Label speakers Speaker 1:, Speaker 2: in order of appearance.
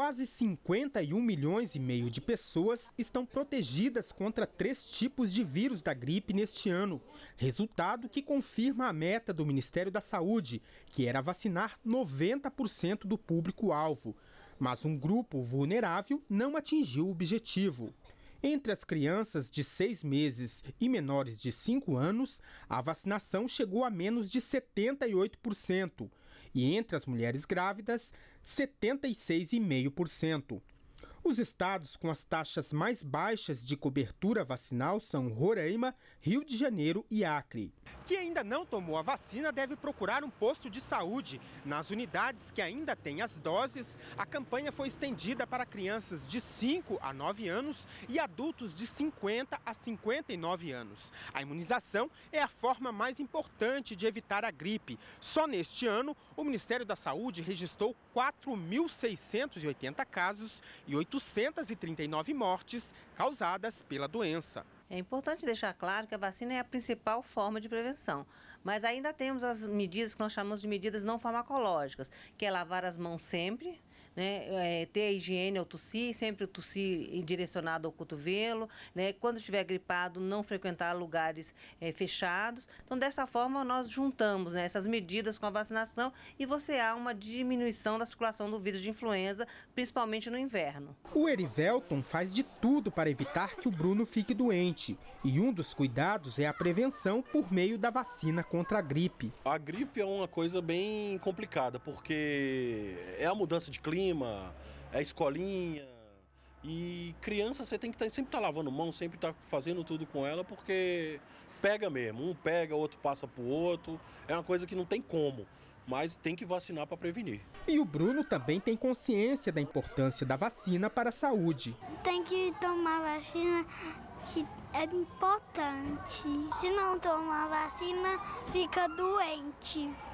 Speaker 1: Quase 51 milhões e meio de pessoas estão protegidas contra três tipos de vírus da gripe neste ano. Resultado que confirma a meta do Ministério da Saúde, que era vacinar 90% do público-alvo. Mas um grupo vulnerável não atingiu o objetivo. Entre as crianças de seis meses e menores de cinco anos, a vacinação chegou a menos de 78% e entre as mulheres grávidas, 76,5%. Os estados com as taxas mais baixas de cobertura vacinal são Roraima, Rio de Janeiro e Acre. Quem ainda não tomou a vacina deve procurar um posto de saúde. Nas unidades que ainda têm as doses, a campanha foi estendida para crianças de 5 a 9 anos e adultos de 50 a 59 anos. A imunização é a forma mais importante de evitar a gripe. Só neste ano, o Ministério da Saúde registrou 4.680 casos e 800 239 mortes causadas pela doença.
Speaker 2: É importante deixar claro que a vacina é a principal forma de prevenção, mas ainda temos as medidas que nós chamamos de medidas não farmacológicas, que é lavar as mãos sempre, né? É, ter a higiene ao tossir, sempre o tossir direcionado ao cotovelo, né? Quando estiver gripado, não frequentar lugares é, fechados. Então, dessa forma, nós juntamos né, essas medidas com a vacinação e você há uma diminuição da circulação do vírus de influenza, principalmente no inverno.
Speaker 1: O Erivelton faz de tudo para evitar que o Bruno fique doente. E um dos cuidados é a prevenção por meio da vacina contra a gripe.
Speaker 3: A gripe é uma coisa bem complicada, porque é a mudança de clima, cima, é escolinha. E criança você tem que estar, tá, sempre estar tá lavando mão, sempre estar tá fazendo tudo com ela, porque pega mesmo. Um pega, o outro passa pro outro. É uma coisa que não tem como. Mas tem que vacinar para prevenir.
Speaker 1: E o Bruno também tem consciência da importância da vacina para a saúde. Tem que tomar vacina que é importante. Se não tomar vacina, fica doente.